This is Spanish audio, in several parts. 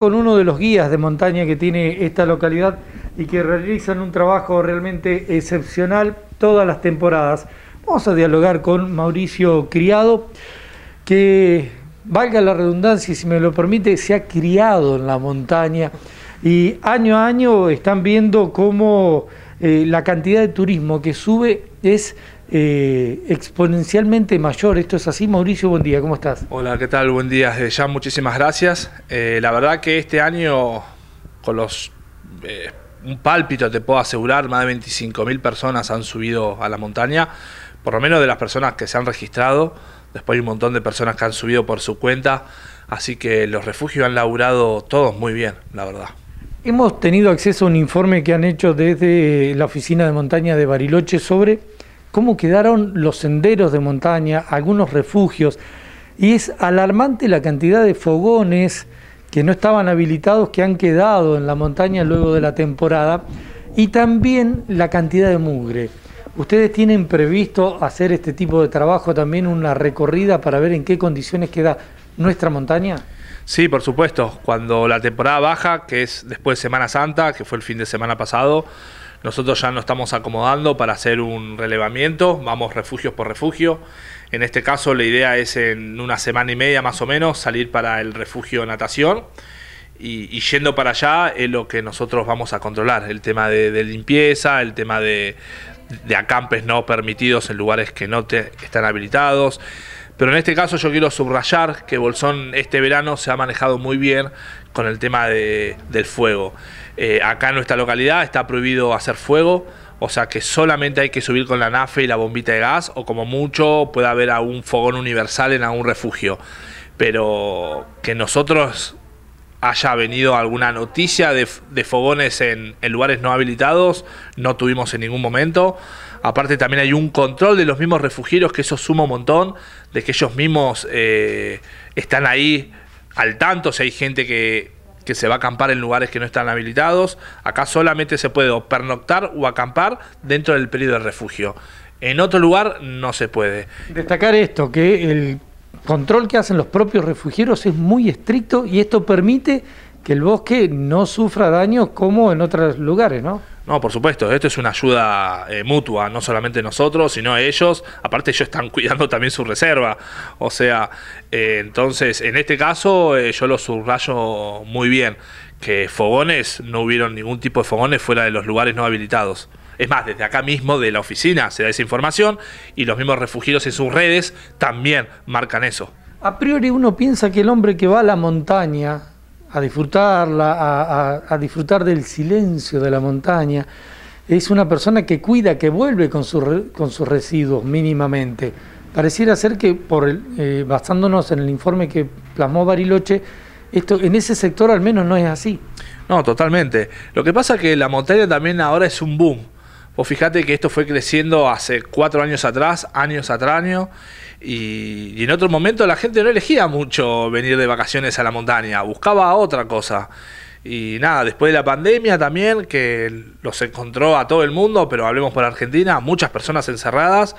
con uno de los guías de montaña que tiene esta localidad y que realizan un trabajo realmente excepcional todas las temporadas. Vamos a dialogar con Mauricio Criado, que, valga la redundancia, si me lo permite, se ha criado en la montaña y año a año están viendo cómo eh, la cantidad de turismo que sube es eh, exponencialmente mayor. ¿Esto es así? Mauricio, buen día, ¿cómo estás? Hola, ¿qué tal? Buen día. Desde ya muchísimas gracias. Eh, la verdad que este año, con los... Eh, un pálpito te puedo asegurar, más de 25.000 personas han subido a la montaña, por lo menos de las personas que se han registrado, después hay un montón de personas que han subido por su cuenta, así que los refugios han laburado todos muy bien, la verdad. Hemos tenido acceso a un informe que han hecho desde la Oficina de Montaña de Bariloche sobre cómo quedaron los senderos de montaña, algunos refugios, y es alarmante la cantidad de fogones que no estaban habilitados que han quedado en la montaña luego de la temporada, y también la cantidad de mugre. ¿Ustedes tienen previsto hacer este tipo de trabajo también una recorrida para ver en qué condiciones queda nuestra montaña? Sí, por supuesto. Cuando la temporada baja, que es después de Semana Santa, que fue el fin de semana pasado, nosotros ya nos estamos acomodando para hacer un relevamiento, vamos refugios por refugio. En este caso la idea es en una semana y media más o menos salir para el refugio natación y, yendo para allá es lo que nosotros vamos a controlar, el tema de, limpieza, el tema de, de acampes no permitidos en lugares que no te, están habilitados pero en este caso yo quiero subrayar que Bolsón este verano se ha manejado muy bien con el tema del fuego. Eh, acá en nuestra localidad está prohibido hacer fuego, o sea que solamente hay que subir con la nafe y la bombita de gas, o como mucho puede haber algún fogón universal en algún refugio. Pero que nosotros haya venido alguna noticia de, fogones en lugares no habilitados, no tuvimos en ningún momento. Aparte también hay un control de los mismos refugiados, que eso suma un montón, de que ellos mismos eh, están ahí al tanto, si hay gente que, se va a acampar en lugares que no están habilitados. Acá solamente se puede pernoctar o acampar dentro del periodo de refugio. En otro lugar no se puede. Destacar esto, que el control que hacen los propios refugieros es muy estricto y esto permite que el bosque no sufra daño como en otros lugares, ¿no? No, por supuesto, esto es una ayuda eh, mutua, no solamente nosotros, sino ellos. Aparte ellos están cuidando también su reserva. O sea, eh, entonces, en este caso eh, yo lo subrayo muy bien, que fogones, no hubieron ningún tipo de fogones fuera de los lugares no habilitados. Es más, desde acá mismo de la oficina se da esa información y los mismos refugios en sus redes también marcan eso. A priori uno piensa que el hombre que va a la montaña a disfrutarla, a, disfrutar del silencio de la montaña. Es una persona que cuida, que vuelve con, con sus residuos mínimamente. Pareciera ser que, por eh, basándonos en el informe que plasmó Bariloche, esto, en ese sector al menos no es así. No, totalmente. Lo que pasa es que la montaña también ahora es un boom. Vos fijate que esto fue creciendo hace cuatro años atrás, años atrás, y, en otro momento la gente no elegía mucho venir de vacaciones a la montaña, buscaba otra cosa. Y nada, después de la pandemia también, que los encontró a todo el mundo, pero hablemos por Argentina, muchas personas encerradas,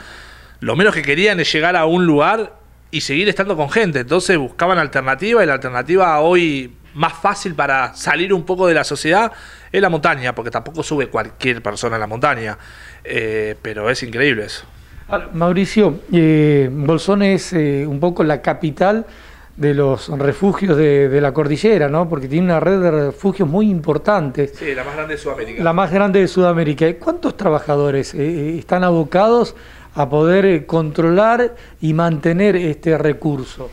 lo menos que querían es llegar a un lugar y seguir estando con gente. Entonces buscaban alternativa y la alternativa hoy más fácil para salir un poco de la sociedad es la montaña, porque tampoco sube cualquier persona a la montaña. Eh, pero es increíble eso. Ah, Mauricio, eh, Bolsón es eh, un poco la capital de los refugios de, la cordillera, ¿no? Porque tiene una red de refugios muy importante. Sí, la más grande de Sudamérica. La más grande de Sudamérica. ¿Cuántos trabajadores eh, eh, están abocados a poder controlar y mantener este recurso?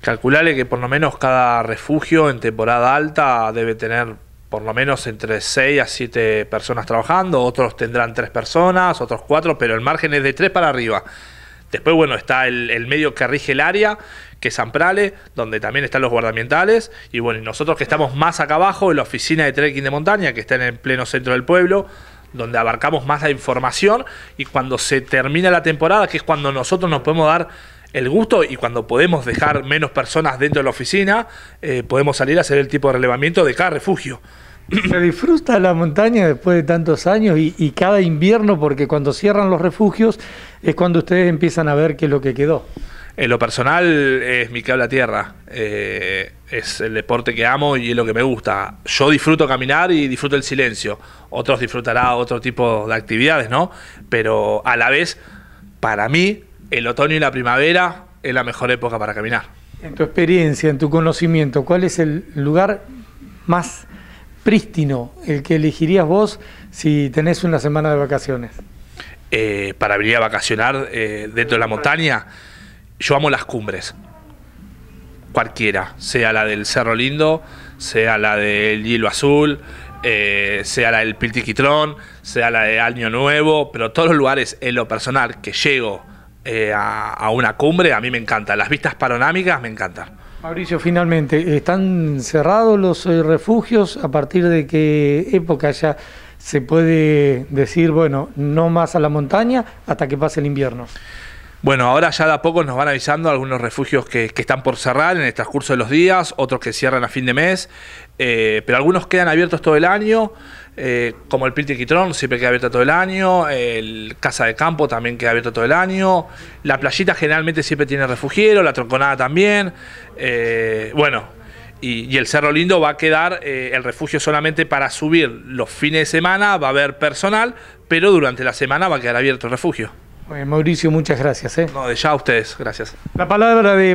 Calcularle que por lo menos cada refugio en temporada alta debe tener por lo menos entre 6 a 7 personas trabajando, otros tendrán 3 personas, otros 4, pero el margen es de 3 para arriba. Después, bueno, está el, medio que rige el área, que es Amprale, donde también están los guardamientales, Y bueno, nosotros que estamos más acá abajo, en la oficina de trekking de montaña, que está en el pleno centro del pueblo, donde abarcamos más la información. Y cuando se termina la temporada, que es cuando nosotros nos podemos dar el gusto y cuando podemos dejar menos personas dentro de la oficina, eh, podemos salir a hacer el tipo de relevamiento de cada refugio. Se disfruta la montaña después de tantos años y, cada invierno, porque cuando cierran los refugios es cuando ustedes empiezan a ver qué es lo que quedó. En lo personal es mi cable tierra, eh, es el deporte que amo y es lo que me gusta. Yo disfruto caminar y disfruto el silencio, otros disfrutarán otro tipo de actividades, ¿no? Pero a la vez, para mí, el otoño y la primavera es la mejor época para caminar. En tu experiencia, en tu conocimiento, ¿cuál es el lugar más prístino, el que elegirías vos si tenés una semana de vacaciones? Eh, para venir a vacacionar eh, dentro de la montaña, yo amo las cumbres. Cualquiera, sea la del Cerro Lindo, sea la del Hielo Azul, eh, sea la del Piltiquitrón, sea la de Año Nuevo, pero todos los lugares en lo personal que llego eh, a, una cumbre, a mí me encanta. Las vistas panorámicas me encantan. Mauricio, finalmente, ¿están cerrados los eh, refugios? ¿A partir de qué época ya se puede decir, bueno, no más a la montaña hasta que pase el invierno? Bueno, ahora ya de a poco nos van avisando algunos refugios que, están por cerrar en el transcurso de los días, otros que cierran a fin de mes, eh, pero algunos quedan abiertos todo el año, eh, como el quitrón siempre queda abierto todo el año, el Casa de Campo también queda abierto todo el año, la playita generalmente siempre tiene refugio, la tronconada también, eh, bueno, y, el Cerro Lindo va a quedar el refugio solamente para subir los fines de semana, va a haber personal, pero durante la semana va a quedar abierto el refugio. Mauricio, muchas gracias. ¿eh? No, de ya ustedes, gracias. La palabra de